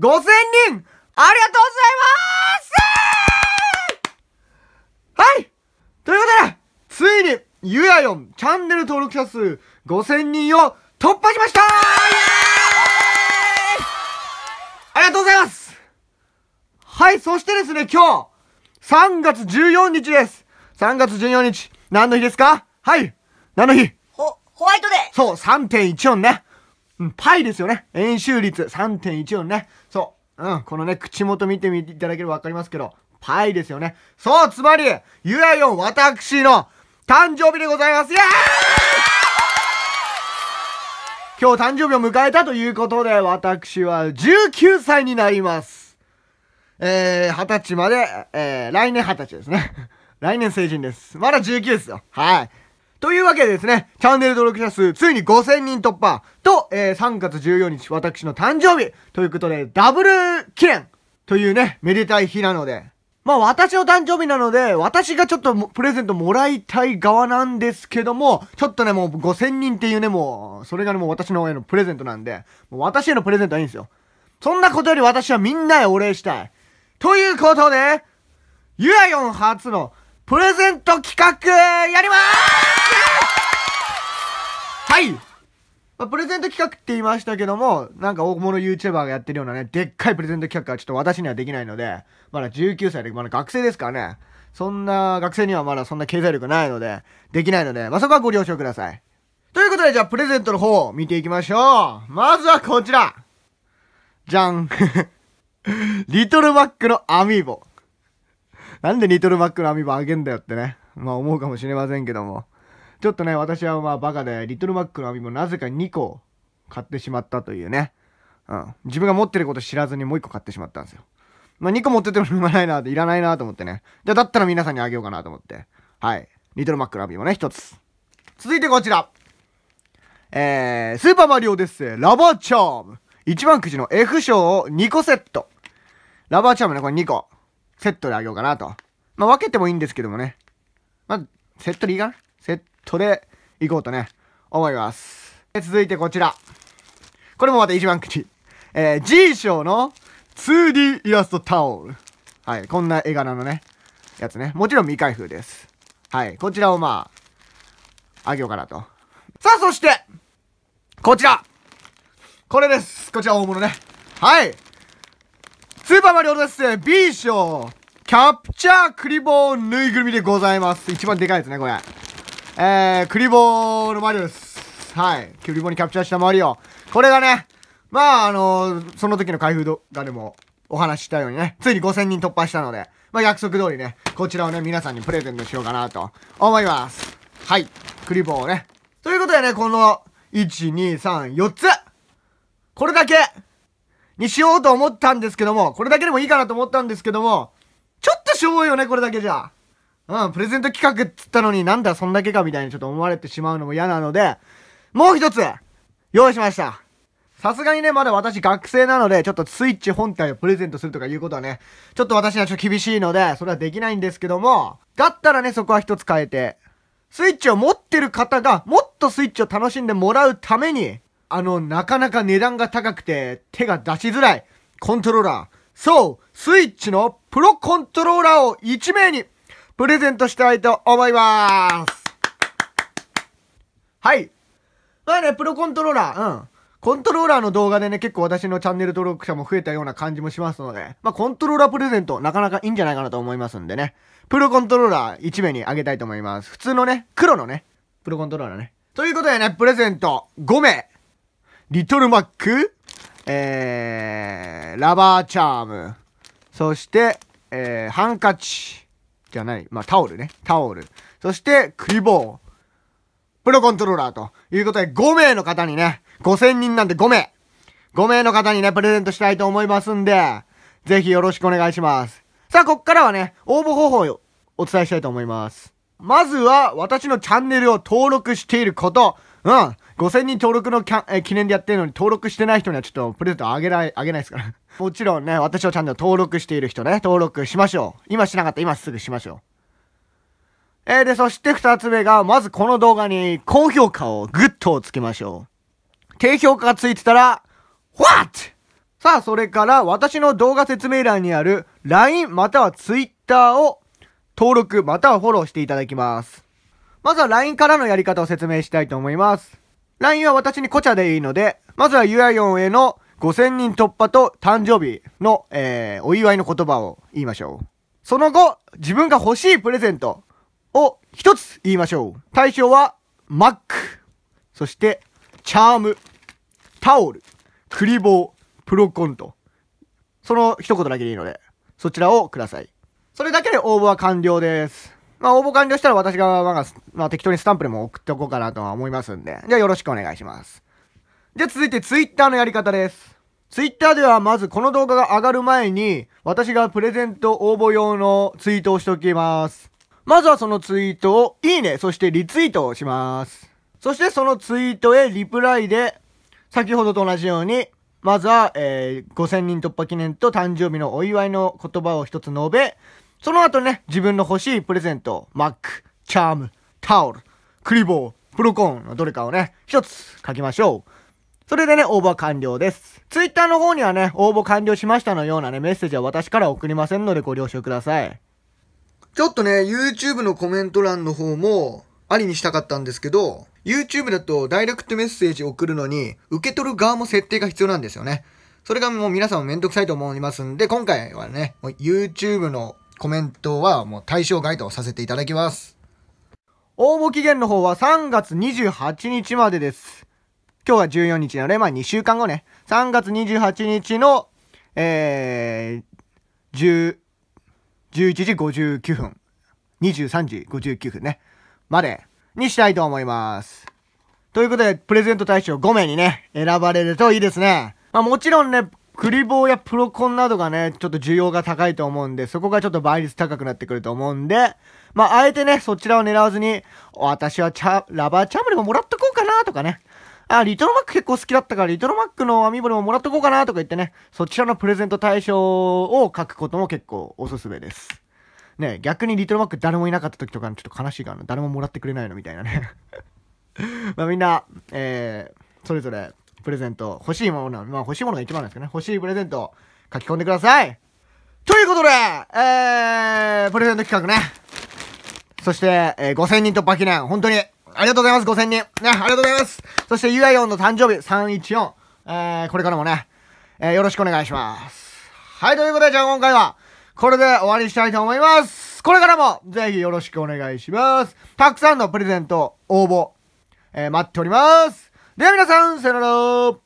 5000人ありがとうございますはいということで、ついに、ゆやよんチャンネル登録者数5000人を突破しましたありがとうございますはい、そしてですね、今日、3月14日です !3 月14日、何の日ですかはい何の日ホ、ホワイトデーそう、3.14ね。うん、パイですよね。円周率3.14ね。そう。うん、このね、口元見てみていただければわかりますけど、パイですよね。そう、つまり、ユやよ私の誕生日でございます。イーイ今日誕生日を迎えたということで、私は19歳になります。えー、20歳まで、えー、来年20歳ですね。来年成人です。まだ19ですよ。はい。というわけでですね、チャンネル登録者数、ついに5000人突破と、えー、3月14日、私の誕生日ということで、ダブル記念というね、めでたい日なので、まあ私の誕生日なので、私がちょっとプレゼントもらいたい側なんですけども、ちょっとね、もう5000人っていうね、もう、それがね、もう私のへのプレゼントなんで、もう私へのプレゼントはいいんですよ。そんなことより私はみんなへお礼したい。ということで、ユアヨン初のプレゼント企画やりまーすはいまあ、プレゼント企画って言いましたけども、なんか大物 YouTuber がやってるようなね、でっかいプレゼント企画はちょっと私にはできないので、まだ19歳で、まだ学生ですからね。そんな、学生にはまだそんな経済力ないので、できないので、まあ、そこはご了承ください。ということで、じゃあプレゼントの方を見ていきましょう。まずはこちらじゃん リトルマックのアミーボ。なんでリトルマックのアミーボあげんだよってね。まあ思うかもしれませんけども。ちょっとね、私はまあバカで、リトルマックの網もなぜか2個買ってしまったというね。うん。自分が持ってること知らずにもう1個買ってしまったんですよ。まあ2個持ってても産まないなって、いらないなと思ってね。じゃあだったら皆さんにあげようかなと思って。はい。リトルマックの網もね、1つ。続いてこちら。えー、スーパーマリオデッセラバーチャーム。一番くじの F 賞を2個セット。ラバーチャームね、これ2個。セットであげようかなと。まあ、分けてもいいんですけどもね。まあ、セットでいいかなセットでいこうとね、思います。続いてこちら。これもまた一番口。えー、G 賞の 2D イラストタオル。はい、こんな絵柄のね、やつね。もちろん未開封です。はい、こちらをまあ、あげようかなと。さあ、そして、こちらこれですこちら大物ね。はいスーパーマリオです B 賞キャプチャークリボーぬいぐるみでございます。一番でかいですね、これ。えー、クリボーのマリオです。はい。クリボーにキャプチャーしたマリオ。これがね、まあ、あのー、その時の開封動画でもお話ししたようにね、ついに5000人突破したので、まあ、約束通りね、こちらをね、皆さんにプレゼントしようかなと思います。はい。クリボーをね。ということでね、この、1、2、3、4つこれだけにしようと思ったんですけども、これだけでもいいかなと思ったんですけども、ちょっとしょぼいよね、これだけじゃ。うん、プレゼント企画っつったのになんだそんだけかみたいにちょっと思われてしまうのも嫌なので、もう一つ用意しましたさすがにね、まだ私学生なので、ちょっとスイッチ本体をプレゼントするとかいうことはね、ちょっと私にはちょっと厳しいので、それはできないんですけども、だったらね、そこは一つ変えて、スイッチを持ってる方が、もっとスイッチを楽しんでもらうために、あの、なかなか値段が高くて、手が出しづらい、コントローラー。そう、スイッチのプロコントローラーを1名にプレゼントしたいと思います。はい。まあね、プロコントローラー、うん。コントローラーの動画でね、結構私のチャンネル登録者も増えたような感じもしますので、まあ、コントローラープレゼント、なかなかいいんじゃないかなと思いますんでね。プロコントローラー1名にあげたいと思います。普通のね、黒のね、プロコントローラーね。ということでね、プレゼント5名。リトルマック、えー、ラバーチャーム、そして、えー、ハンカチ、じゃない、まあ、タオルね。タオル。そして、クリボー。プロコントローラーということで、5名の方にね、5000人なんで5名。5名の方にね、プレゼントしたいと思いますんで、ぜひよろしくお願いします。さあ、こっからはね、応募方法をお伝えしたいと思います。まずは、私のチャンネルを登録していること、うん。5000人登録のキャ、え記念でやってるのに登録してない人にはちょっとプレゼントあげない、あげないですから。もちろんね、私をちゃんと登録している人ね、登録しましょう。今しなかった今すぐしましょう。えー、で、そして2つ目が、まずこの動画に高評価をグッとつけましょう。低評価がついてたら、What? さあ、それから私の動画説明欄にある LINE または Twitter を登録またはフォローしていただきます。まずは LINE からのやり方を説明したいと思います。LINE は私にコチャでいいので、まずはユアヨンへの5000人突破と誕生日の、えー、お祝いの言葉を言いましょう。その後、自分が欲しいプレゼントを一つ言いましょう。対象は、マック。そして、チャーム、タオル、クリボー、プロコント。その一言だけでいいので、そちらをください。それだけで応募は完了です。まあ、応募完了したら私が、まあ、まあ、適当にスタンプでも送っておこうかなとは思いますんで。じゃあよろしくお願いします。じゃあ続いて Twitter のやり方です。Twitter ではまずこの動画が上がる前に、私がプレゼント応募用のツイートをしておきます。まずはそのツイートを、いいね、そしてリツイートをします。そしてそのツイートへリプライで、先ほどと同じように、まずは、えー、5000人突破記念と誕生日のお祝いの言葉を一つ述べ、その後ね、自分の欲しいプレゼント、マック、チャーム、タオル、クリボー、プロコーンのどれかをね、一つ書きましょう。それでね、応募は完了です。Twitter の方にはね、応募完了しましたのようなね、メッセージは私から送りませんのでご了承ください。ちょっとね、YouTube のコメント欄の方も、ありにしたかったんですけど、YouTube だとダイレクトメッセージ送るのに、受け取る側も設定が必要なんですよね。それがもう皆さんもめんどくさいと思いますんで、今回はね、YouTube のコメントはもう対象外とさせていただきます。応募期限の方は3月28日までです。今日は14日なので、まあ2週間後ね。3月28日の、えー、10、11時59分。23時59分ね。までにしたいと思います。ということで、プレゼント対象5名にね、選ばれるといいですね。まあもちろんね、クリボーやプロコンなどがね、ちょっと需要が高いと思うんで、そこがちょっと倍率高くなってくると思うんで、まあ、あえてね、そちらを狙わずに、私はチャ、ラバーチャームでももらっとこうかなとかね。あ、リトルマック結構好きだったから、リトルマックのアミーボももらっとこうかなとか言ってね、そちらのプレゼント対象を書くことも結構おすすめです。ね、逆にリトルマック誰もいなかった時とかちょっと悲しいから誰ももらってくれないのみたいなね まあみんな、えー、それぞれプレゼント、欲しいもの、まあ欲しいものが一番なんですけどね、欲しいプレゼント書き込んでくださいということで、えー、プレゼント企画ね。そして、えー、5000人突破記念、本当に、ありがとうございます、5000人。ね、ありがとうございます。そして、ui4 の誕生日、314。えー、これからもね、えー、よろしくお願いします。はい、ということで、じゃあ今回は、これで終わりにしたいと思います。これからも、ぜひよろしくお願いします。たくさんのプレゼント、応募、えー、待っております。では皆さん、さよなら